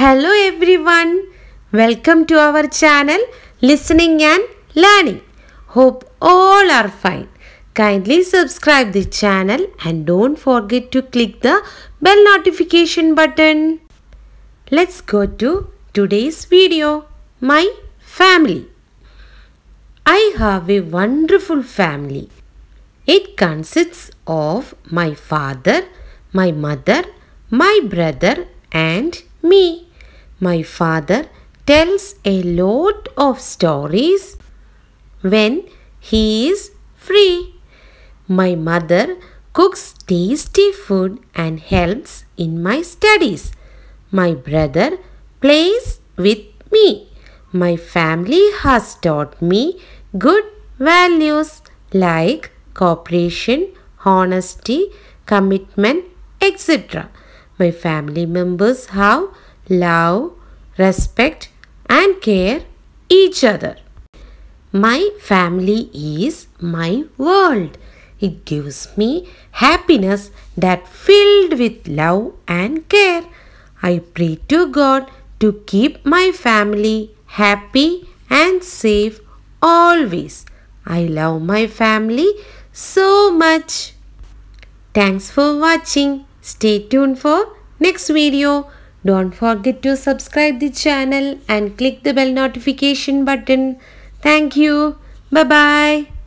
Hello everyone. Welcome to our channel Listening and Learning. Hope all are fine. Kindly subscribe the channel and don't forget to click the bell notification button. Let's go to today's video. My family. I have a wonderful family. It consists of my father, my mother, my brother and me. My father tells a lot of stories when he is free. My mother cooks tasty food and helps in my studies. My brother plays with me. My family has taught me good values like cooperation, honesty, commitment, etc. My family members have love, respect and care each other. My family is my world. It gives me happiness that filled with love and care. I pray to God to keep my family happy and safe always. I love my family so much. Thanks for watching. Stay tuned for next video. Don't forget to subscribe the channel and click the bell notification button. Thank you. Bye-bye.